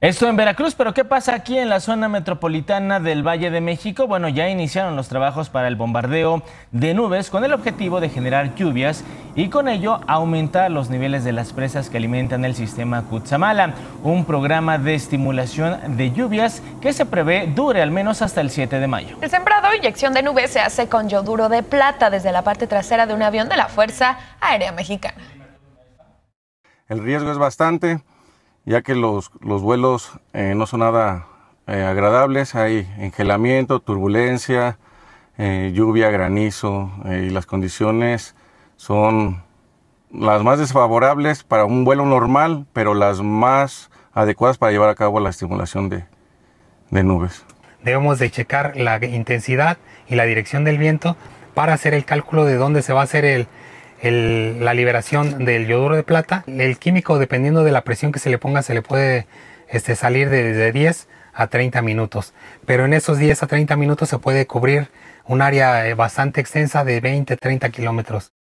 Esto en Veracruz, pero ¿qué pasa aquí en la zona metropolitana del Valle de México? Bueno, ya iniciaron los trabajos para el bombardeo de nubes con el objetivo de generar lluvias y con ello aumentar los niveles de las presas que alimentan el sistema Cutzamala, un programa de estimulación de lluvias que se prevé dure al menos hasta el 7 de mayo. El sembrado inyección de nubes se hace con yoduro de plata desde la parte trasera de un avión de la Fuerza Aérea Mexicana. El riesgo es bastante, ya que los, vuelos eh, no son nada eh, agradables, hay engelamiento, turbulencia, eh, lluvia, granizo y las condiciones son las más desfavorables para un vuelo normal, pero las más adecuadas para llevar a cabo la estimulación de, de nubes. Debemos de checar la intensidad y la dirección del viento para hacer el cálculo de dónde se va a hacer el, el, la liberación del yoduro de plata. El químico, dependiendo de la presión que se le ponga, se le puede este, salir de, de 10 a 30 minutos. Pero en esos 10 a 30 minutos se puede cubrir un área eh, bastante extensa de 20, 30 kilómetros.